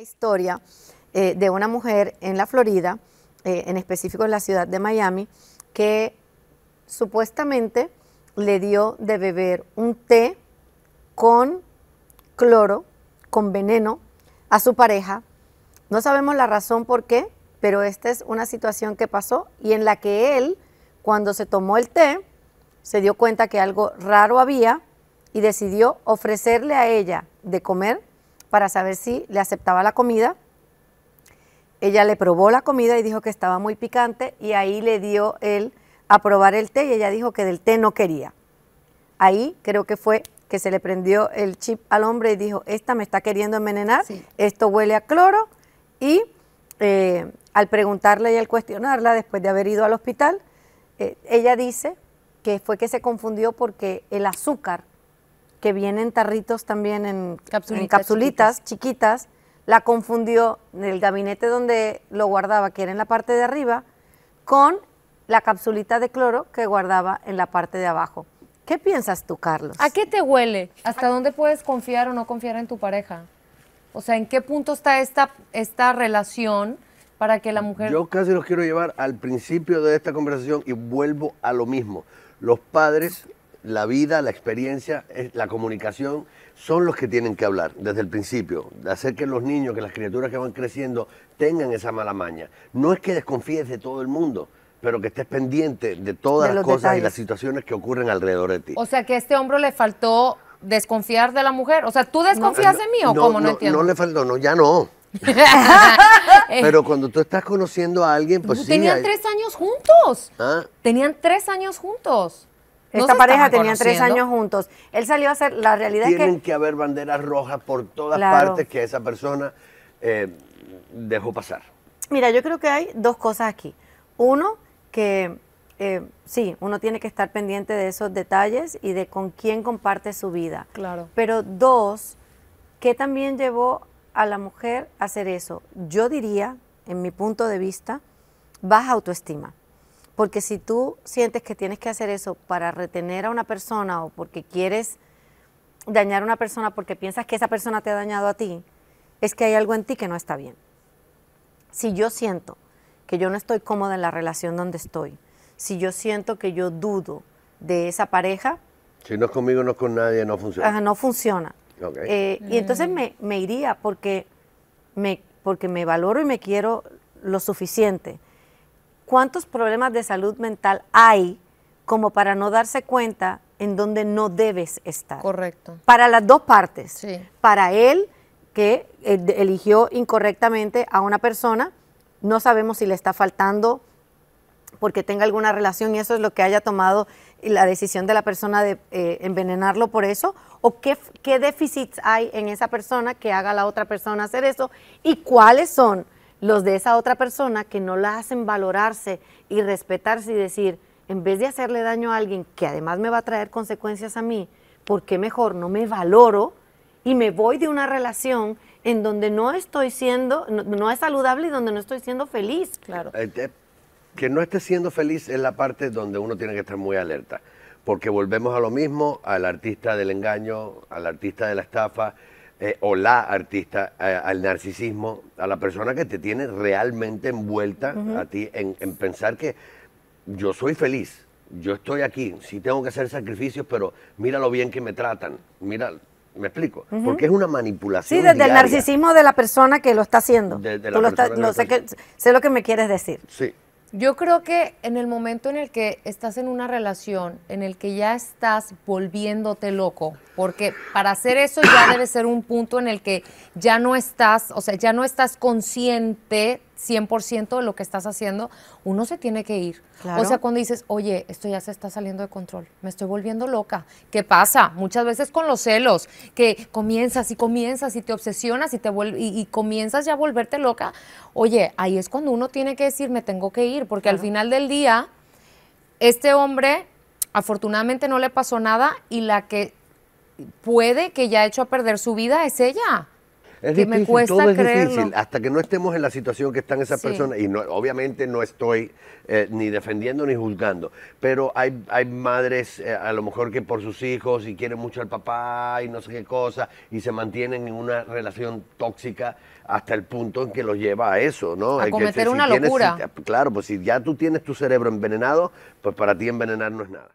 historia eh, de una mujer en la Florida, eh, en específico en la ciudad de Miami, que supuestamente le dio de beber un té con cloro, con veneno, a su pareja. No sabemos la razón por qué, pero esta es una situación que pasó y en la que él, cuando se tomó el té, se dio cuenta que algo raro había y decidió ofrecerle a ella de comer para saber si le aceptaba la comida. Ella le probó la comida y dijo que estaba muy picante y ahí le dio él a probar el té y ella dijo que del té no quería. Ahí creo que fue que se le prendió el chip al hombre y dijo, esta me está queriendo envenenar, esto huele a cloro y eh, al preguntarle y al cuestionarla después de haber ido al hospital, eh, ella dice que fue que se confundió porque el azúcar que vienen tarritos también, en capsulitas, chiquitas. la confundió en el gabinete donde lo guardaba, que era en la parte de arriba, con la capsulita de cloro que guardaba en la parte de abajo. ¿Qué piensas tú, Carlos? ¿A qué te huele? ¿Hasta dónde puedes confiar o no confiar en tu pareja? O sea, ¿en qué punto está esta, esta relación para que la mujer... Yo casi los quiero llevar al principio de esta conversación y vuelvo a lo mismo. Los padres la vida, la experiencia, la comunicación, son los que tienen que hablar desde el principio, de hacer que los niños, que las criaturas que van creciendo tengan esa mala maña. No es que desconfíes de todo el mundo, pero que estés pendiente de todas las cosas y las situaciones que ocurren alrededor de ti. O sea que a este hombre le faltó desconfiar de la mujer. O sea, ¿tú desconfías de mí o cómo? No, No le faltó, no, ya no. Pero cuando tú estás conociendo a alguien, pues, pues ah. Tenían tres años juntos. Tenían tres años juntos. Esta pareja tenía tres años juntos. Él salió a hacer, la realidad Tienen es que... Tienen que haber banderas rojas por todas partes que esa persona eh, dejó pasar. Mira, yo creo que hay dos cosas aquí. Uno, que eh, sí, uno tiene que estar pendiente de esos detalles y de con quién comparte su vida. Claro. Pero dos, que también llevó a la mujer a hacer eso? Yo diría, en mi punto de vista, baja autoestima. Porque si tú sientes que tienes que hacer eso para retener a una persona o porque quieres dañar a una persona porque piensas que esa persona te ha dañado a ti, es que hay algo en ti que no está bien. Si yo siento que yo no estoy cómoda en la relación donde estoy, si yo siento que yo dudo de esa pareja... Si no es conmigo, no es con nadie, no funciona. Ajá, no funciona. Okay. Eh, y mm. entonces me, me, iría porque me, porque me valoro y me quiero lo suficiente ¿cuántos problemas de salud mental hay como para no darse cuenta en donde no debes estar? Correcto. Para las dos partes. Sí. Para él, que eh, eligió incorrectamente a una persona, no sabemos si le está faltando porque tenga alguna relación y eso es lo que haya tomado la decisión de la persona de eh, envenenarlo por eso, o qué, qué déficits hay en esa persona que haga a la otra persona hacer eso y cuáles son los de esa otra persona que no la hacen valorarse y respetarse y decir, en vez de hacerle daño a alguien que además me va a traer consecuencias a mí, ¿por qué mejor no me valoro y me voy de una relación en donde no estoy siendo, no, es saludable y donde no estoy siendo feliz? Claro. Eh, eh, que no esté siendo feliz es la parte donde uno tiene que estar muy alerta, porque volvemos a lo mismo, al artista del engaño, al artista de la estafa Hola, eh, artista eh, al narcisismo, a la persona que te tiene realmente envuelta a ti en, pensar que yo soy feliz, yo estoy aquí, sí tengo que hacer sacrificios, pero mira lo bien que me tratan, mira, me explico, porque es una manipulación. Sí, desde el narcisismo de la persona que lo está haciendo. no sé, sé lo que me quieres decir. Sí. Yo creo que en el momento en el que estás en una relación, en el que ya estás volviéndote loco, porque para hacer eso ya debe ser un punto en el que ya no estás, o sea, ya no estás consciente 100% de lo que estás haciendo, uno se tiene que ir. O sea, cuando dices, oye, esto ya se está saliendo de control, me estoy volviendo loca. ¿Qué pasa? Muchas veces con los celos, que comienzas y comienzas y te obsesionas y, te y, y comienzas ya a volverte loca. Oye, ahí es cuando uno tiene que decir, me tengo que ir, porque al final del día, este hombre afortunadamente no le pasó nada y la que puede que ya ha hecho a perder su vida es ella. Es difícil, todo es difícil, hasta que no estemos en la situación que están esas personas, y no, obviamente no estoy eh, ni defendiendo ni juzgando, pero hay, hay madres eh, a lo mejor que por sus hijos y quieren mucho al papá y no sé qué cosa, y se mantienen en una relación tóxica hasta el punto en que los lleva a eso, ¿no? A cometer una locura. claro, pues si ya tú tienes tu cerebro envenenado, pues para ti envenenar no es nada.